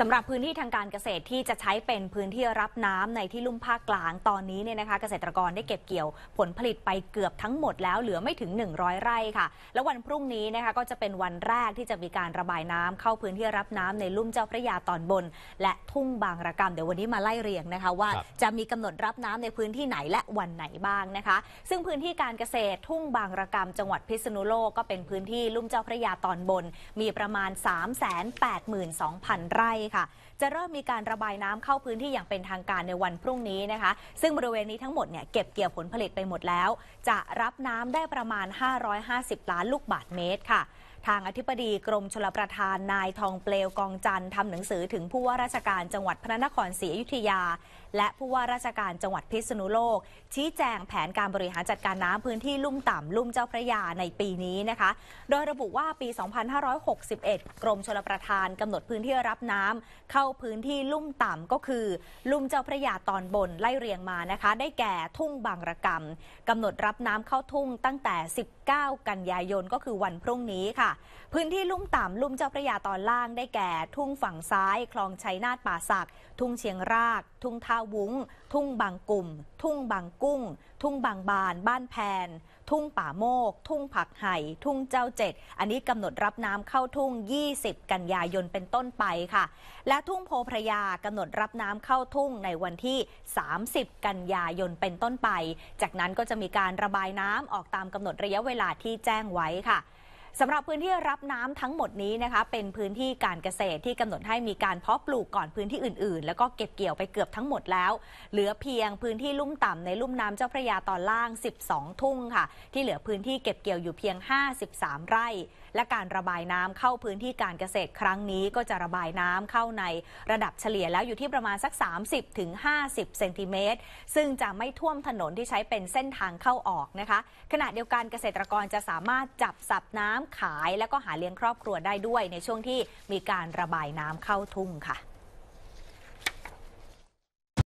สำหรับพื้นที่ทางการเกษตรที่จะใช้เป็นพื้นที่รับน้ำในที่ลุ่มภาคกลางตอนนี้เนี่ยนะคะ เกษตรกรได้เก็บเกี่ยวผลผลิตไปเกือบทั้งหมดแล้วเหลือไม่ถึง 100 ไร่ค่ะ แล้ววันพรุ่งนี้นะคะก็จะเป็นวันแรกที่จะมีการระบายน้ำ เข้าพื้นที่รับน้ำในลุ่มเจ้าพระยาตอนบน และทุ่งบางระกำมเดี๋ยววันนี้มาไล่เรียงนะคะว่า จะมีกำหนดรับน้ำในพื้นที่ไหนและวันไหนบ้างนะคะ ซึ่งพื้นที่การเกษตรทุ่งบางระกำมจังหวัดพิษณุโลกก็เป็นพื้นที่ลุ่มเจ้าพระยาตอนบน มีประมาณ 3 8 2 0 0 0 ไร่ค่ะจะเริ่มมีการระบายน้ำเข้าพื้นที่อย่างเป็นทางการในวันพรุ่งนี้นะคะ ซึ่งบริเวณนี้ทั้งหมดเนี่ยเก็บเกี่ยวผลผลิตไปหมดแล้ว จะรับน้ำได้ประมาณ 550 ล้านลูกบาทเมตรค่ะทางอธิบดีกรมชลประทานนายทองเปลวกองจันทร์ทำหนังสือถึงผู้ว่าราชการจังหวัดพระนครศรีอยุธยา และผู้ว่าราชการจังหวัดพิษณุโลก ชี้แจงแผนการบริหารจัดการน้ำพื้นที่ลุ่มต่ำลุ่มเจ้าพระยาในปีนี้นะคะ โดยระบุว่าปี 2561 กรมชลประทานกำหนดพื้นที่รับน้ำเข้าพื้นที่ลุ่มต่ำก็คือ ลุ่มเจ้าพระยาตอนบนไล่เรียงมานะคะ ได้แก่ทุ่งบางระกำกำหนดรับน้ำเข้าทุ่งตั้งแต่ 19 กันยายนก็คือวันพรุ่งนี้ค่ะพื้นที่ลุ่มต่ำลุ่มเจ้าพระยาตอนล่างได้แก่ ทุ่งฝั่งซ้าย คลองชัยนาทป่าศักทุ่งเชียงราก ทุ่งท่าวุ้งทุ่งบางกลุ่มทุ่งบางกุ้ง ทุ่งบางบาน บ้านแพน ทุ่งป่าโมกทุ่งผักไห่ทุ่งเจ้าเจ็ดอันนี้กำหนดรับน้ำเข้าทุ่ง 20 กันยายนเป็นต้นไปค่ะ และทุ่งโพพระยากำหนดรับน้ำเข้าทุ่งในวันที่ 30 กันยายนเป็นต้นไป จากนั้นก็จะมีการระบายน้ำออกตามกำหนดระยะเวลาที่แจ้งไว้ค่ะสำหรับพื้นที่รับน้ำทั้งหมดนี้นะคะเป็นพื้นที่การเกษตรที่กำหนดให้มีการเพาะปลูกก่อนพื้นที่อื่นๆ แล้วก็เก็บเกี่ยวไปเกือบทั้งหมดแล้ว เหลือเพียงพื้นที่ลุ่มต่ำในลุ่มน้ำเจ้าพระยาตอนล่าง 12 ทุ่งค่ะ ที่เหลือพื้นที่เก็บเกี่ยวอยู่เพียง 53 ไร่ และการระบายน้ำเข้าพื้นที่การเกษตรครั้งนี้ ก็จะระบายน้ำเข้าในระดับเฉลี่ยแล้วอยู่ที่ประมาณสัก 30-50ถึงเซนติเมตรซึ่งจะไม่ท่วมถนนที่ใช้เป็นเส้นทางเข้าออกนะคะ ขณะเดียวกันเกษตรกรจะสามารถจับสับน้ำขายแล้วก็หาเลี้ยงครอบครัวได้ด้วยในช่วงที่มีการระบายน้ำเข้าทุ่งค่ะ